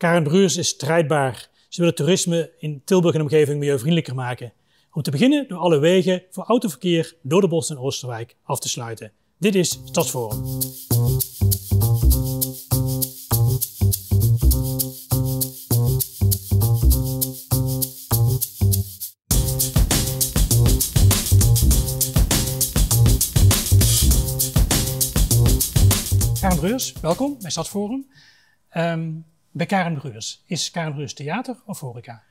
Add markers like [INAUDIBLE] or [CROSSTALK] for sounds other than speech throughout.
Karen Bruurs is strijdbaar. Ze wil het toerisme in Tilburg en omgeving milieuvriendelijker maken. Om te beginnen door alle wegen voor autoverkeer door de bossen in Oosterwijk af te sluiten. Dit is Stadsforum. Karen Bruurs, welkom bij Stadsforum. Ehm, bij Karen Bruurs. Is Karen Bruurs theater of horeca?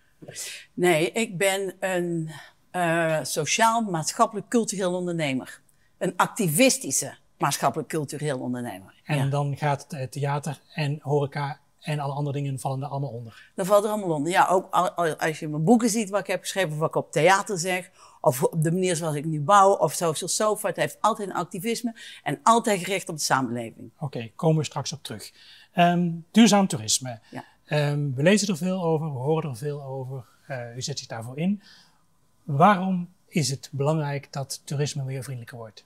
Nee, ik ben een eh, sociaal, maatschappelijk, cultureel ondernemer. Een activistische maatschappelijk, cultureel ondernemer. En dan gaat eh, theater en horeca en alle andere dingen vallen er allemaal onder. Dat valt er allemaal onder. Ja, ook als je mijn boeken ziet wat ik heb geschreven, of wat ik op theater zeg, of op de manier zoals ik nu bouw, of social sofa. Het heeft altijd een activisme en altijd gericht op de samenleving. Oké, komen we straks op terug. Ehm, duurzaam toerisme. Ehm, we lezen er veel over, we horen er veel over. Eh, u zet zich daarvoor in. Waarom is het belangrijk dat toerisme milieuvriendelijker wordt?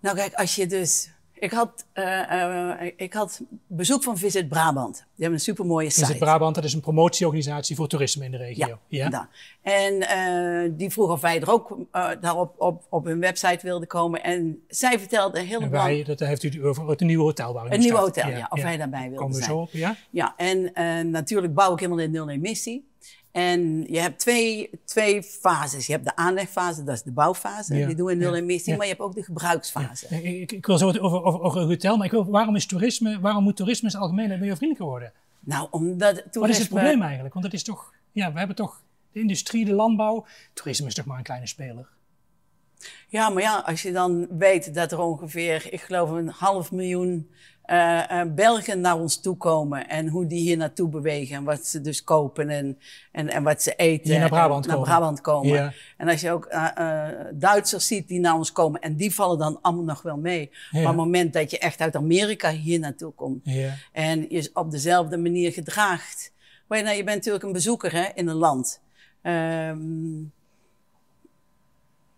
Nou kijk, als je dus ik had, eh, eh, ik had bezoek van Visit Brabant. Die hebben een supermooie site. Visit Brabant, dat is een promotieorganisatie voor toerisme in de regio. Ja, ja. En eh, die vroeg of wij er ook daarop op, op hun website wilden komen. En zij vertelde helemaal. En wij, dat heeft u over het nieuwe hotel Een nieuw hotel, ja. of hij wij daarbij wilden Komen er zo op, ja. Ja, en natuurlijk bouw ik helemaal in nul emissie. En je hebt twee, twee fases. Je hebt de aanlegfase, dat is de bouwfase, ja, die doen we nul emissie, ja. maar je hebt ook de gebruiksfase. ik, ik, wil zo over, over, over hotel, maar ik wil, waarom, is toerisme, waarom moet toerisme in het algemeen milieuvriendelijker worden? Nou, omdat toerisme... Wat is het probleem eigenlijk? Want het is toch, ja, we hebben toch de industrie, de landbouw, toerisme is toch maar een kleine speler. Ja, maar ja, als je dan weet dat er ongeveer, ik geloof, een half miljoen eh, eh, Belgen naar ons toe komen en hoe die hier naartoe bewegen en wat ze dus kopen en, en, en wat ze eten. Die naar Brabant komen. Brabant komen. En als je ook eh, Duitsers ziet die naar ons komen en die vallen dan allemaal nog wel mee. Maar op het moment dat je echt uit Amerika hier naartoe komt en je op dezelfde manier gedraagt. Maar nou, je bent natuurlijk een bezoeker hè, in een land. Ehm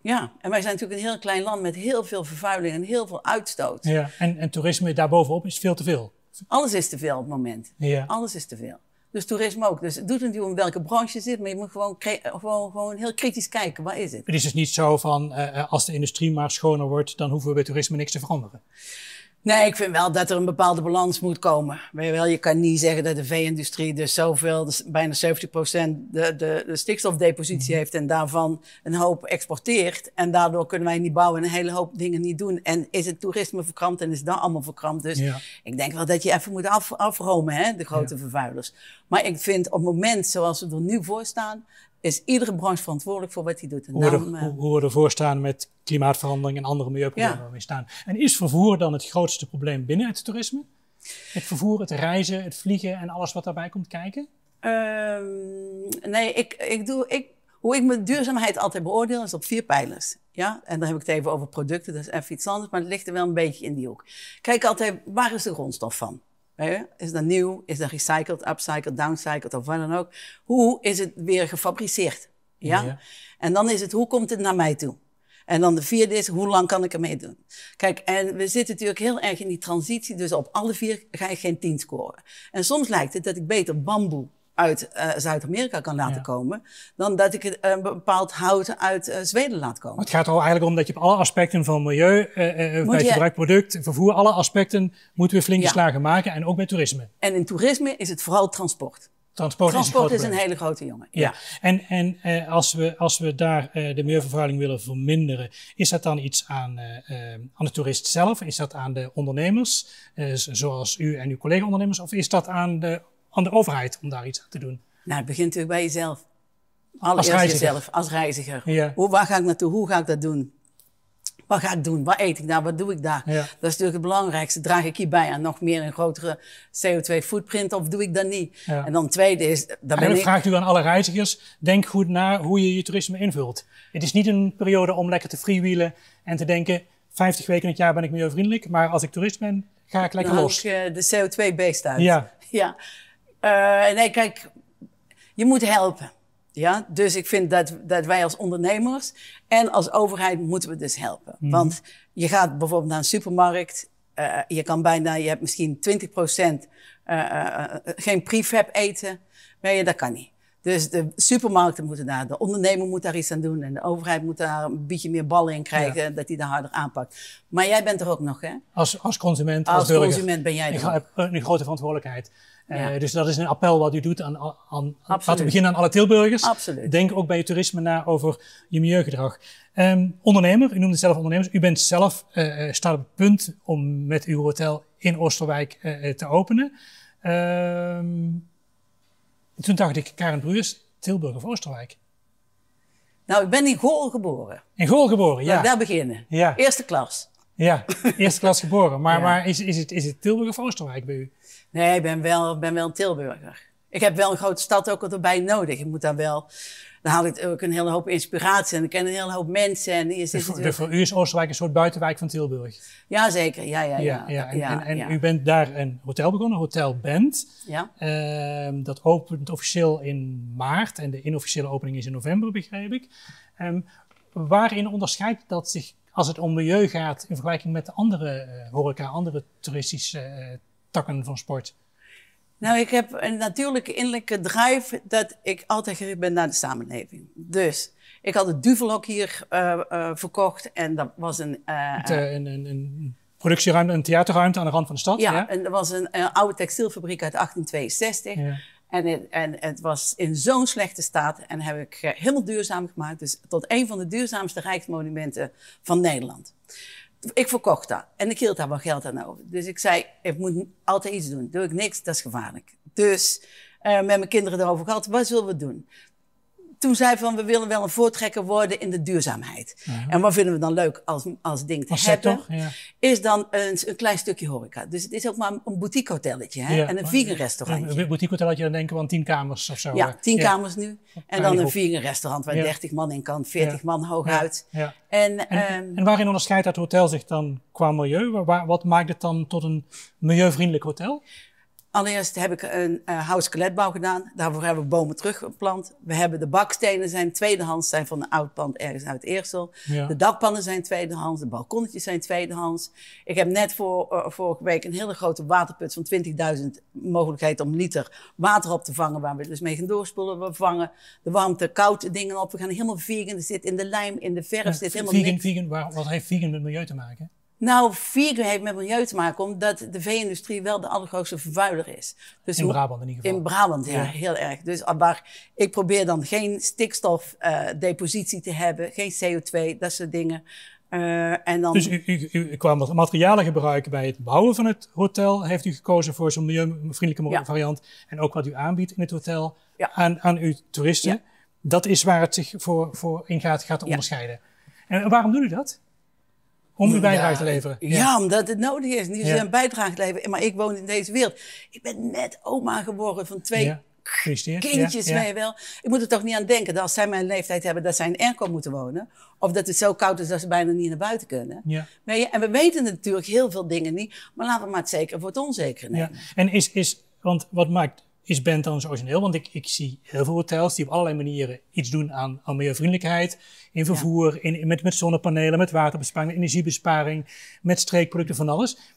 ja, en wij zijn natuurlijk een heel klein land met heel veel vervuiling en heel veel uitstoot. Ja, en, en toerisme daarbovenop is veel te veel. Alles is te veel op het moment. Ja. Alles is te veel. Dus toerisme ook. Dus het doet niet om welke branche je zit, maar je moet gewoon, eh, gewoon, gewoon heel kritisch kijken. Waar is het? Het is dus niet zo van eh, eh, als de industrie maar schoner wordt, dan hoeven we bij toerisme niks te veranderen. Nee, ik vind wel dat er een bepaalde balans moet komen. je, wel, je kan niet zeggen dat de v industrie dus zoveel, dus bijna 70% de, de, de stikstofdepositie mhm. heeft en daarvan een hoop exporteert. En daardoor kunnen wij niet bouwen en een hele hoop dingen niet doen. En is het toerisme verkrampt en is dat allemaal verkrampt. Dus ik denk wel dat je even moet af, afromen, hè, de grote vervuilers. Maar ik vind op het moment zoals we er nu voor staan, is iedere branche verantwoordelijk voor wat hij doet. En hoe, daarom, er, eh, hoe, we ervoor staan met klimaatverandering en andere milieuproblemen waar we staan. En is vervoer dan het grootste probleem binnen het toerisme? Het vervoer, het reizen, het vliegen en alles wat daarbij komt kijken? Ehm, nee, ik, ik doe, ik, hoe ik mijn duurzaamheid altijd beoordeel is op vier pijlers. Ja? En dan heb ik het even over producten, dat is even iets anders, maar het ligt er wel een beetje in die hoek. Kijk altijd, waar is de grondstof van? Is dat nieuw? Is dat recycled, upcycled, downcycled of wat dan ook? Hoe is het weer gefabriceerd? Ja? En dan is het, hoe komt het naar mij toe? En dan de vierde is, hoe lang kan ik ermee doen? Kijk, en we zitten natuurlijk heel erg in die transitie, dus op alle vier ga je geen tien scoren. En soms lijkt het dat ik beter bamboe uit uh, Zuid-Amerika kan laten komen, dan dat ik eh, een bepaald hout uit uh, Zweden laat komen. Maar het gaat er al eigenlijk om dat je op alle aspecten van milieu, bij je... het product, vervoer, alle aspecten moeten we flinke slagen maken en ook met toerisme. En in toerisme is het vooral transport. Transport, is, een, hele grote jongen. Ja, en, en uh, als, we, als we daar uh, de milieuvervuiling willen verminderen, is dat dan iets aan, uh, aan de toerist zelf? Is dat aan de ondernemers, zoals u en uw collega-ondernemers? Of is dat aan de aan de overheid om daar iets aan te doen? Nou, het begint natuurlijk bij jezelf. Allereerst als jezelf, als reiziger. Hoe, waar ga ik naartoe? Hoe ga ik dat doen? Wat ga ik doen? Wat eet ik daar? Wat doe ik daar? Dat is natuurlijk het belangrijkste. Draag ik hierbij aan nog meer een grotere CO2-footprint of doe ik dat niet? En dan tweede is... Dan vraagt u aan alle reizigers, denk goed na hoe je je toerisme invult. Het is niet een periode om lekker te freewheelen en te denken... 50 weken in het jaar ben ik milieuvriendelijk, maar als ik toerist ben, ga ik lekker dan los. Ik, eh, de CO2-beest uit. Ja. [LAUGHS] ja. Eh, nee, kijk, je moet helpen. Ja? Dus ik vind dat, dat wij als ondernemers en als overheid moeten we dus helpen. Mhm. Want je gaat bijvoorbeeld naar een supermarkt. Eh, je kan bijna, je hebt misschien 20% uh, eh, geen prefab eten. Nee, dat kan niet. Dus de supermarkten moeten daar, de ondernemer moet daar iets aan doen. En de overheid moet daar een beetje meer ballen in krijgen, dat hij daar harder aanpakt. Maar jij bent er ook nog, hè? Als, als consument, als, als consument ben jij er. Ik heb een eh, grote verantwoordelijkheid. Eh, dus dat is een appel wat u doet aan, aan, laten we beginnen aan alle Tilburgers. Absoluut. Denk ook bij je toerisme na over je milieugedrag. Ehm, ondernemer, u noemde zelf ondernemers. U bent zelf, eh, staat op het punt om met uw hotel in Oosterwijk te openen. Ehm toen dacht ik, Karen Bruurs, Tilburg of Oosterwijk? Nou, ik ben in Gool geboren. In Gool geboren, ja. daar beginnen. Ja. Eerste klas. Ja, [LAUGHS] eerste klas geboren. Maar, maar is, is, het, is het Tilburg of Oosterwijk bij u? Nee, ik ben wel, ben wel een Tilburger. Ik heb wel een grote stad ook erbij nodig. Ik moet daar wel. Dan haal ik ook een hele hoop inspiratie en ik ken een hele hoop mensen. En dus, voor u is Oosterwijk een soort buitenwijk van Tilburg? Jazeker, ja, ja, ja. ja, ja. En, ja, en, en u bent daar een hotel begonnen, Hotel Bent. Ja. Ehm, dat opent officieel in maart en de inofficiële opening is in november, begrijp ik. Um, waarin onderscheidt dat zich als het om milieu gaat in vergelijking met de andere eh, horeca, andere toeristische eh, takken van sport? Nou, ik heb een natuurlijke innerlijke drive dat ik altijd gericht ben naar de samenleving. Dus ik had het duvelhok hier eh, eh, verkocht en dat was eh, een... een, een, productieruimte, een theaterruimte aan de rand van de stad. Ja, en dat was een, oude textielfabriek uit 1862. Ja. En, het, en het was in zo'n slechte staat en heb ik helemaal duurzaam gemaakt. Dus tot een van de duurzaamste rijksmonumenten van Nederland ik verkocht dat en ik hield daar wel geld aan over. Dus ik zei, ik moet altijd iets doen. Doe ik niks, dat is gevaarlijk. Dus eh, met mijn kinderen erover gehad, wat zullen we doen? toen zei van we willen wel een voortrekker worden in de duurzaamheid. En wat vinden we dan leuk als, als ding te hebben? Is dan een, een, klein stukje horeca. Dus het is ook maar een boutique hotelletje hè? en een vegan Een boutique hotelletje, dan denken we aan tien kamers of zo. Ja, tien kamers nu. En dan een vegan restaurant waar 30 man in kan, 40 man hooguit. En, ehm, en, waarin onderscheidt dat hotel zich dan qua milieu? Waar, wat maakt het dan tot een milieuvriendelijk hotel? Allereerst heb ik een uh, houtskeletbouw gedaan. Daarvoor hebben we bomen teruggeplant. We hebben de bakstenen zijn tweedehands, zijn van een oud pand ergens uit Eersel. De dakpannen zijn tweedehands, de balkonnetjes zijn tweedehands. Ik heb net voor, eh, vorige week een hele grote waterput van 20.000 mogelijkheid om liter water op te vangen. Waar we dus mee gaan doorspoelen. We vangen de warmte, koude dingen op. We gaan helemaal vegan. Er zit in de lijm, in de verf, zit helemaal vegan, wat heeft vegan met milieu te maken? Nou, vegan heeft met milieu te maken, omdat de vee-industrie wel de allergrootste vervuiler is. Dus in Brabant in ieder geval. In Brabant, ja, heel erg. Dus waar, ah, ik probeer dan geen stikstofdepositie eh, te hebben, geen CO2, dat soort dingen. Eh, en dan... Dus u, u, u kwam materialen gebruiken bij het bouwen van het hotel. Heeft u gekozen voor zo'n milieuvriendelijke variant. En ook wat u aanbiedt in het hotel aan, aan uw toeristen. Dat is waar het zich voor, voor in gaat, gaat onderscheiden. En waarom doet u dat? Om een bijdrage te leveren. Ja. omdat het nodig is. Niet zozeer een bijdrage te leveren. Maar ik woon in deze wereld. Ik ben net oma geworden van twee kindjes wel. Ik moet er toch niet aan denken dat als zij mijn leeftijd hebben, dat zij in airco moeten wonen. Of dat het zo koud is dat ze bijna niet naar buiten kunnen. Ja. Je, en we weten natuurlijk heel veel dingen niet, maar laten we maar het zeker voor het onzeker nemen. Ja. En is, is, want wat maakt is Bent dan origineel? Want ik, ik zie heel veel hotels die op allerlei manieren iets doen aan, milieuvriendelijkheid. In vervoer, in, met, met zonnepanelen, met waterbesparing, energiebesparing, met streekproducten, van alles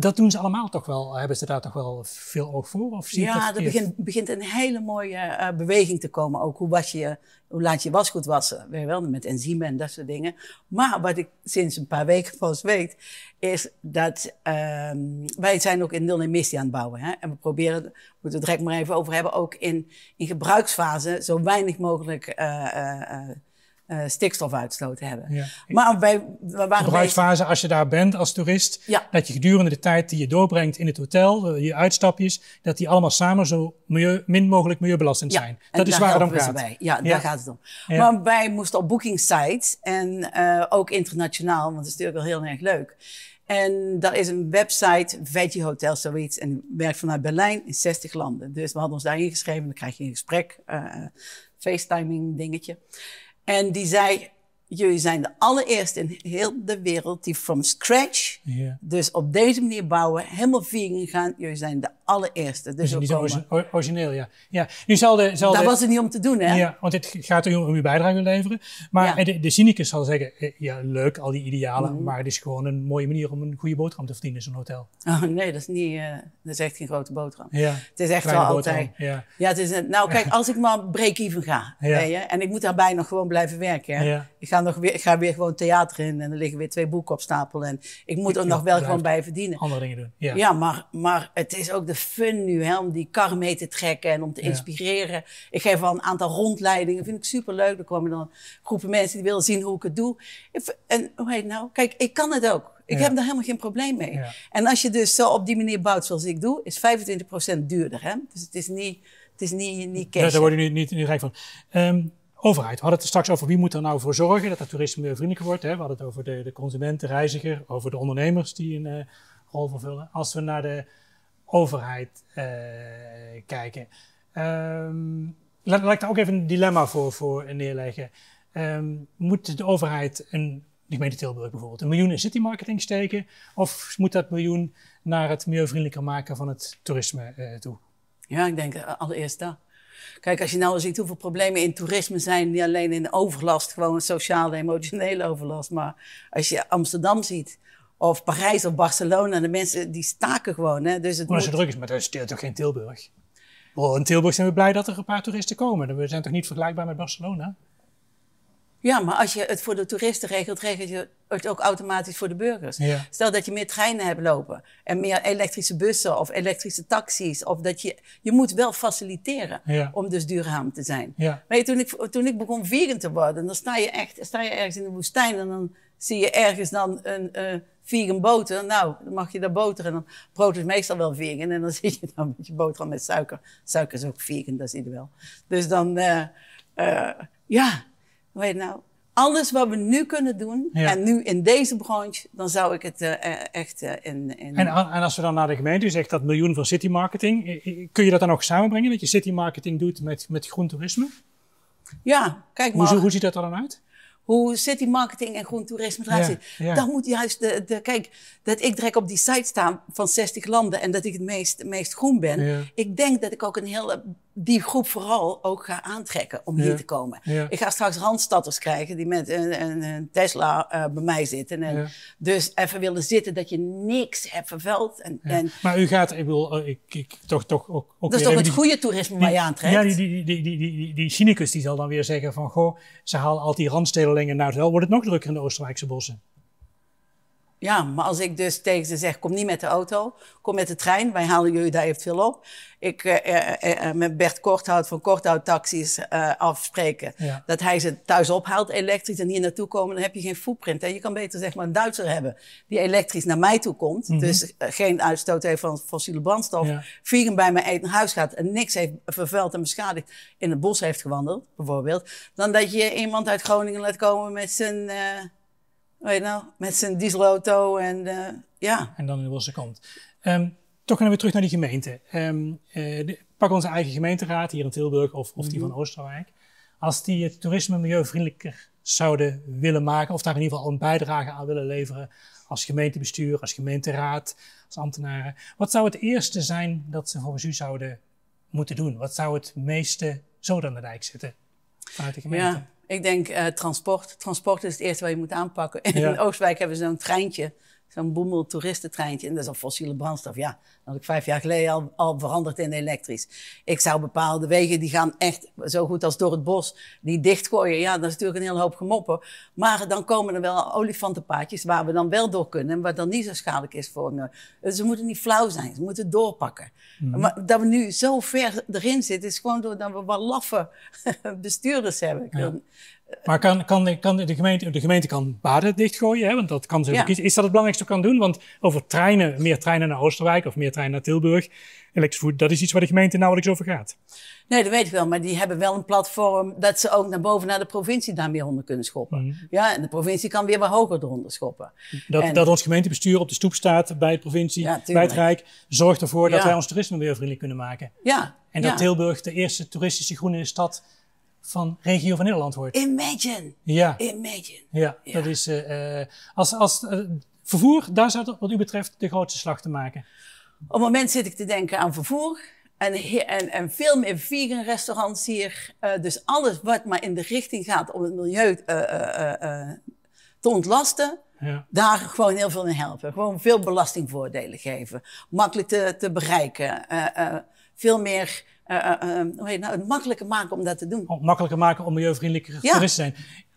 dat doen ze allemaal toch wel? Hebben ze daar toch wel veel oog voor? Of dat? ja, er begint, begint, een hele mooie eh, beweging te komen. Ook hoe, was je, hoe laat je wasgoed wassen. Weer wel, met enzymen en dat soort dingen. Maar wat ik sinds een paar weken pas weet, is dat ehm, wij zijn ook in nul emissie aan het bouwen. Hè? En we proberen, moeten we het direct maar even over hebben, ook in, in gebruiksfase zo weinig mogelijk uh, uh, stikstofuitstoot hebben. Maar wij we waren Gebruiksfase, als je daar bent als toerist, ja. dat je gedurende de tijd die je doorbrengt in het hotel, eh, je uitstapjes, dat die allemaal samen zo milieu, min mogelijk milieubelastend ja. zijn. Dat is waar het om gaat. Ja, daar gaat het om. Maar wij moesten op booking sites en eh, ook internationaal, want dat is natuurlijk wel heel erg leuk. En daar is een website, Veggie Hotel, zoiets. En werkt vanuit Berlijn in 60 landen. Dus we hadden ons daar ingeschreven. Dan krijg je een gesprek, facetiming dingetje. En die zei, jullie zijn de allereerste in heel de wereld die from scratch, dus op deze manier bouwen, helemaal vegan gaan. Jullie zijn de allereerste. Dus, dus origineel, ja. ja. Nu zal de, zal dat was het niet om te doen, hè? Ja, want het gaat er om je bijdrage leveren. Maar de, cynicus zal zeggen, eh, ja, leuk, al die idealen, mhm. maar het is gewoon een mooie manier om een goede boterham te verdienen, zo'n hotel. Oh nee, dat is, niet, eh, dat is echt geen grote boterham. Ja, het is echt wel altijd... Ja. ja. het is, een, nou kijk, als ik maar break-even ga, weet je, en ik moet daarbij nog gewoon blijven werken, hè? Ik, ga nog weer, ik ga weer gewoon theater in en er liggen weer twee boeken op stapel en ik moet er nog wel gewoon bij verdienen. Andere dingen doen, ja. Ja, maar, maar het is ook de fun nu, hè, om die kar mee te trekken en om te inspireren. Ik geef al een aantal rondleidingen, vind ik superleuk. Er komen dan groepen mensen die willen zien hoe ik het doe. En hoe heet het nou? Kijk, ik kan het ook. Ik heb daar helemaal geen probleem mee. En als je dus zo op die manier bouwt zoals ik doe, is 25% duurder. Hè? Dus het is niet, het is niet, niet cash. Daar word je nu niet, niet rijk van. Ehm, overheid, we hadden het straks over wie moet er nou voor zorgen dat het toerisme vriendelijker wordt. Hè? We hadden het over de, de consument, de reiziger, over de ondernemers die een eh, rol vervullen. Als we naar de overheid eh, kijken. Ehm, laat, ik daar ook even een dilemma voor, voor neerleggen. Ehm, moet de overheid een de gemeente Tilburg bijvoorbeeld, een miljoen in marketing steken? Of moet dat miljoen naar het milieuvriendelijker maken van het toerisme eh, toe? Ja, ik denk eh, allereerst dat. Kijk, als je nou ziet hoeveel problemen in toerisme zijn, niet alleen in overlast, gewoon sociale en emotionele overlast, maar als je Amsterdam ziet, of Parijs of Barcelona. De mensen die staken gewoon. Hè? Dus het maar als het druk is, maar dat is toch geen Tilburg? in Tilburg zijn we blij dat er een paar toeristen komen. We zijn toch niet vergelijkbaar met Barcelona? Ja, maar als je het voor de toeristen regelt, regelt je het ook automatisch voor de burgers. Stel dat je meer treinen hebt lopen en meer elektrische bussen of elektrische taxis. Of dat je, je moet wel faciliteren om dus duurzaam te zijn. toen ik, toen ik begon vegan te worden, dan sta je echt sta je ergens in de woestijn en dan zie je ergens dan een, eh, vegan boter. Nou, dan mag je daar boter. En dan brood is meestal wel vegan. En dan [LAUGHS] zit je dan met je boterham met suiker. Suiker is ook vegan, dat zie je wel. Dus dan, uh, uh, ja, weet je nou. Alles wat we nu kunnen doen, en nu in deze branche, dan zou ik het eh, echt in, in... En, en, als we dan naar de gemeente, u zegt dat miljoen voor city marketing. Kun je dat dan ook samenbrengen, dat je city marketing doet met, met groen Ja, kijk maar. Hoe, hoe ziet dat er dan uit? hoe city marketing en groen toerisme eruit zit, Dan moet juist de, de, kijk, dat ik direct op die site staan van 60 landen en dat ik het meest, meest groen ben. Ik denk dat ik ook een hele die groep vooral ook ga aantrekken om hier te komen. Ik ga straks randstatters krijgen die met een, een, Tesla eh, bij mij zitten. En Dus even willen zitten dat je niks hebt vervuild. En, en maar u gaat, ik wil, eh, ik, ik, toch, toch ook. ook dat is toch het goede toerisme waar je aantrekt? Ja, die, die, die, die, die, die, cynicus die zal dan weer zeggen: van goh, ze halen al die randstedelingen naar het wel, wordt het nog drukker in de Oostenrijkse bossen. Ja, maar als ik dus tegen ze zeg, kom niet met de auto, kom met de trein, wij halen jullie daar eventueel op. Ik eh eh, eh, eh, met Bert Korthout van Korthout Taxis eh, afspreken ja. dat hij ze thuis ophaalt elektrisch en hier naartoe komen, dan heb je geen footprint. en Je kan beter zeg maar een Duitser hebben die elektrisch naar mij toe komt, mhm. dus eh, geen uitstoot heeft van fossiele brandstof, ja. bij mijn eten naar huis gaat en niks heeft vervuild en beschadigd, in het bos heeft gewandeld bijvoorbeeld, dan dat je iemand uit Groningen laat komen met zijn weet nou, met zijn dieselauto en eh, ja. En dan in de losse kant. Ehm, toch gaan we terug naar die gemeente. Ehm, eh, pak onze eigen gemeenteraad hier in Tilburg of, of die mhm. van Oosterwijk. Als die het toerisme milieuvriendelijker zouden willen maken, of daar in ieder geval een bijdrage aan willen leveren als gemeentebestuur, als gemeenteraad, als ambtenaren. Wat zou het eerste zijn dat ze volgens u zouden moeten doen? Wat zou het meeste zo aan de dijk zitten vanuit de gemeente? Ik denk eh, transport. Transport is het eerste wat je moet aanpakken. [LAUGHS] In Oostwijk hebben ze zo'n treintje zo'n boemel toeristentreintje. En dat is al fossiele brandstof. Ja, dat had ik vijf jaar geleden al, veranderd in elektrisch. Ik zou bepaalde wegen, die gaan echt zo goed als door het bos, die dichtgooien. Ja, dat is natuurlijk een hele hoop gemoppen. Maar dan komen er wel olifantenpaadjes waar we dan wel door kunnen. En wat dan niet zo schadelijk is voor... Eh, dus ze moeten niet flauw zijn, ze moeten doorpakken. Mhm. Maar dat we nu zo ver erin zitten, is gewoon doordat we wat laffe [LAUGHS] bestuurders hebben. Maar kan, kan, kan de, gemeente, de gemeente kan baden dichtgooien, hè? want dat kan ze ja. kiezen. Is dat het belangrijkste kan doen? Want over treinen, meer treinen naar Oostenrijk of meer treinen naar Tilburg, dat is iets waar de gemeente nauwelijks over gaat. Nee, dat weet ik wel, maar die hebben wel een platform dat ze ook naar boven naar de provincie daar meer onder kunnen schoppen. Mhm. Ja, en de provincie kan weer wat hoger eronder schoppen. Dat, dat ons gemeentebestuur op de stoep staat bij de provincie, bij het Rijk, zorgt ervoor dat wij ons toerisme weer vriendelijk kunnen maken. Ja. En dat Tilburg de eerste toeristische groene stad van Regio van Nederland hoort. Imagine! Ja. Imagine. Ja, dat is eh, eh, als, als eh, vervoer, daar zou wat u betreft de grootste slag te maken. Op het moment zit ik te denken aan vervoer. En, en, en veel meer vegan restaurants hier. dus alles wat maar in de richting gaat om het milieu te ontlasten. Ja. Daar gewoon heel veel in helpen. Gewoon veel belastingvoordelen geven. Makkelijk te, te bereiken. veel meer uh, het makkelijker maken om dat te doen. makkelijker maken om milieuvriendelijker ja. te zijn.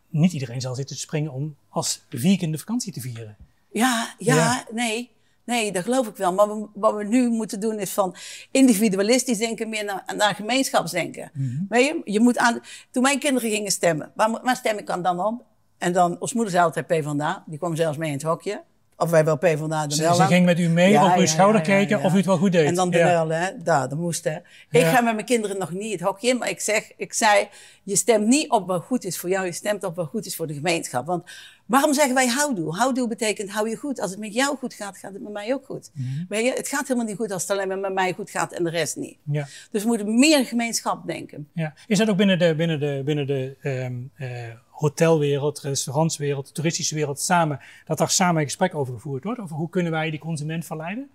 Niet iedereen zal zitten te springen om als weekend de vakantie te vieren. Ja, ja, nee. Nee, dat geloof ik wel. Maar wat we nu moeten doen is van individualistisch denken meer naar, naar gemeenschapsdenken. Mhm. Weet je? je moet aan, toen mijn kinderen gingen stemmen, waar, waar stem ik dan op? En dan, ons moeder zei altijd PvdA, die kwam zelfs mee in het hokje. Of wij wel PvdA de Ze, ze ging met u mee ja, op uw schouder kijken of u het wel goed deed. En dan de ja. hè. Daar, dat moest, hè. Ik ga met mijn kinderen nog niet het hokje in, maar ik, zeg, ik zei... Je stemt niet op wat goed is voor jou, je stemt op wat goed is voor de gemeenschap. Want waarom zeggen wij houdoe? Houdoe betekent hou je goed. Als het met jou goed gaat, gaat het met mij ook goed. Mhm. Weet je, het gaat helemaal niet goed als het alleen maar met mij goed gaat en de rest niet. Ja. Dus we moeten meer gemeenschap denken. Ja. Is dat ook binnen de, binnen de, binnen de ehm, eh, hotelwereld, restaurantswereld, toeristische wereld samen, dat daar samen een gesprek over gevoerd wordt, over hoe kunnen wij die consument verleiden.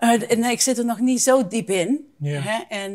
Uh, nee, ik zit er nog niet zo diep in. Hè? En,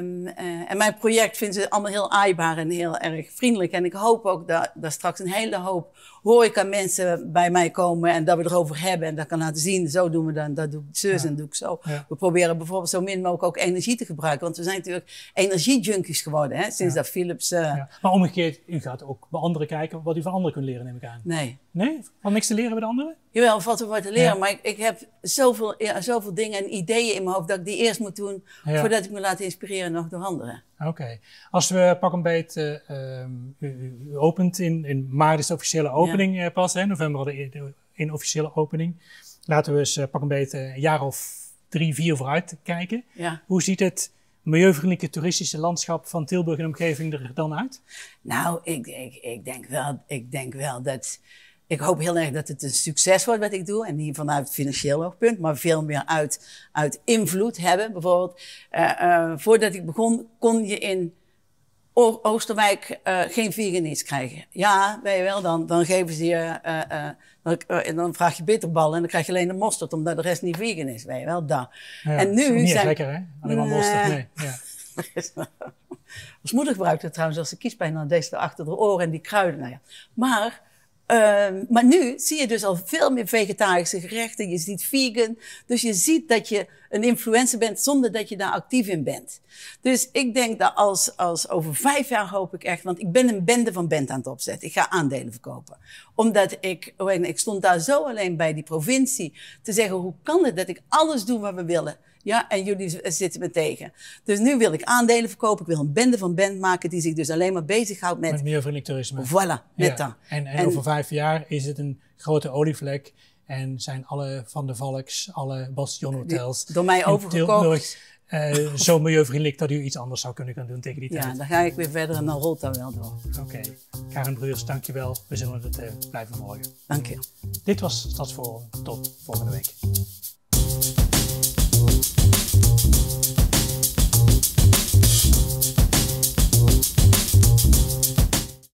um, en mijn project vinden ze allemaal heel aaibaar en heel erg vriendelijk. En ik hoop ook dat, dat straks een hele hoop horeca mensen bij mij komen en dat we erover hebben en dat kan laten zien. Zo doen we dan, dat doe ik en doe ik zo. We proberen bijvoorbeeld zo min mogelijk ook energie te gebruiken. Want we zijn natuurlijk energiejunkies geworden hè, sinds dat Philips. Uh, maar omgekeerd, u gaat ook bij anderen kijken wat u van anderen kunt leren, neem ik aan. Nee. Nee? Al niks te leren bij de anderen? Jawel, valt er wat te leren. Maar ik, ik, heb zoveel, ja, zoveel dingen en ideeën in mijn hoofd dat ik die eerst moet doen voordat ik me laat inspireren nog door anderen. Oké. Als we pak een beet, ehm, u, opent in, in maart is de officiële opening eh, pas, hè? november hadden de in officiële opening. Laten we eens eh, pak een beet een jaar of drie, vier vooruit kijken. Hoe ziet het milieuvriendelijke toeristische landschap van Tilburg en omgeving er dan uit? Nou, ik, ik, ik, denk, wel, ik denk wel dat ik hoop heel erg dat het een succes wordt wat ik doe. En niet vanuit financieel oogpunt, maar veel meer uit, uit invloed hebben. Bijvoorbeeld, eh, eh, voordat ik begon, kon je in Oosterwijk uh, geen veganist krijgen. Ja, ben je wel dan. Dan geven ze je, dan, dan, vraag je bitterballen en dan krijg je alleen de mosterd, omdat de rest niet vegan is. Ben je wel, daar. en nu niet zijn... lekker, hè? Alleen maar mosterd, nee. Ja. Als [LAUGHS] moeder gebruikte trouwens als ze kiespijn, dan deed ze achter de oren en die kruiden. Nou ja. Maar Ehm, maar nu zie je dus al veel meer vegetarische gerechten. Je ziet vegan. Dus je ziet dat je een influencer bent zonder dat je daar actief in bent. Dus ik denk dat als, als over vijf jaar hoop ik echt, want ik ben een bende van bent aan het opzetten. Ik ga aandelen verkopen. Omdat ik, oh, ik stond daar zo alleen bij die provincie te zeggen, hoe kan het dat ik alles doe wat we willen? Ja, en jullie eh, zitten me tegen. Dus nu wil ik aandelen verkopen. Ik wil een bende van band maken die zich dus alleen maar bezighoudt met... Met milieuvriendelijk toerisme. Voilà, met dat. En, over vijf jaar is het een grote olievlek. En zijn alle Van der Valks, alle Bastion Hotels... door mij overgekocht. Eh, zo milieuvriendelijk dat u iets anders zou kunnen gaan doen tegen die tijd. Ja, dan ga ik weer verder en dan rolt dat wel door. Oké. Okay. Karen Bruurs, dankjewel. We zullen het eh, blijven morgen. Dank je. Dit was Stadsforum. Tot volgende week. thank you